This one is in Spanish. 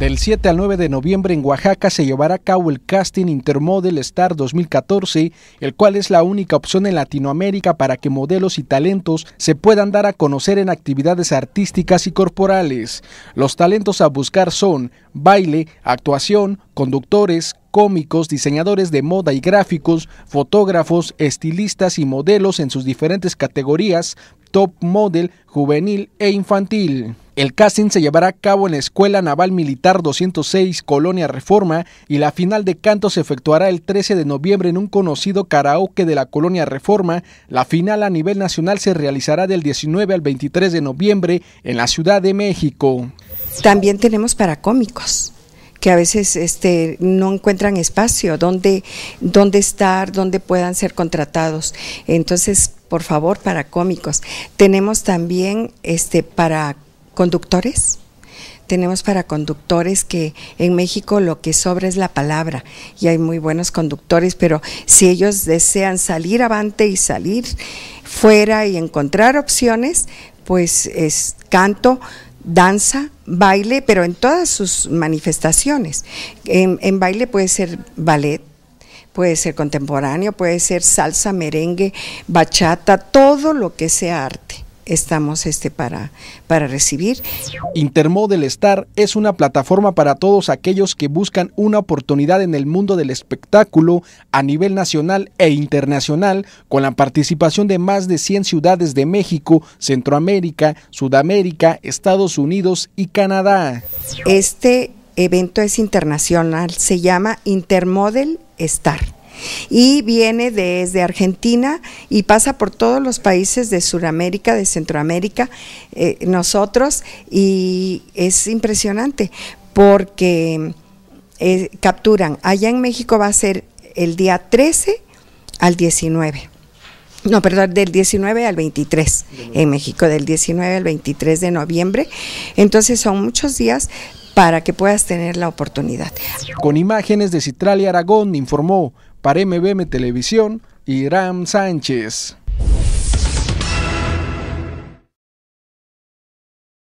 Del 7 al 9 de noviembre en Oaxaca se llevará a cabo el casting Intermodel Star 2014, el cual es la única opción en Latinoamérica para que modelos y talentos se puedan dar a conocer en actividades artísticas y corporales. Los talentos a buscar son baile, actuación, conductores, cómicos, diseñadores de moda y gráficos, fotógrafos, estilistas y modelos en sus diferentes categorías, top model, juvenil e infantil. El casting se llevará a cabo en la Escuela Naval Militar 206, Colonia Reforma, y la final de canto se efectuará el 13 de noviembre en un conocido karaoke de la Colonia Reforma. La final a nivel nacional se realizará del 19 al 23 de noviembre en la Ciudad de México. También tenemos para cómicos que a veces este, no encuentran espacio dónde dónde estar, dónde puedan ser contratados. Entonces, por favor, para cómicos. Tenemos también este, para conductores. Tenemos para conductores que en México lo que sobra es la palabra y hay muy buenos conductores, pero si ellos desean salir avante y salir fuera y encontrar opciones, pues es canto, danza, baile, pero en todas sus manifestaciones. En, baile puede ser ballet, puede ser contemporáneo, puede ser salsa, merengue, bachata, todo lo que sea arte estamos este, para, para recibir. Intermodel Star es una plataforma para todos aquellos que buscan una oportunidad en el mundo del espectáculo a nivel nacional e internacional, con la participación de más de 100 ciudades de México, Centroamérica, Sudamérica, Estados Unidos y Canadá. Este evento es internacional, se llama Intermodel Star y viene desde Argentina y pasa por todos los países de Sudamérica, de Centroamérica, eh, nosotros, y es impresionante porque eh, capturan, allá en México va a ser el día 13 al 19. No, perdón, del 19 al 23 en México, del 19 al 23 de noviembre. Entonces son muchos días para que puedas tener la oportunidad. Con imágenes de Citral y Aragón informó para MBM Televisión, Irán Sánchez.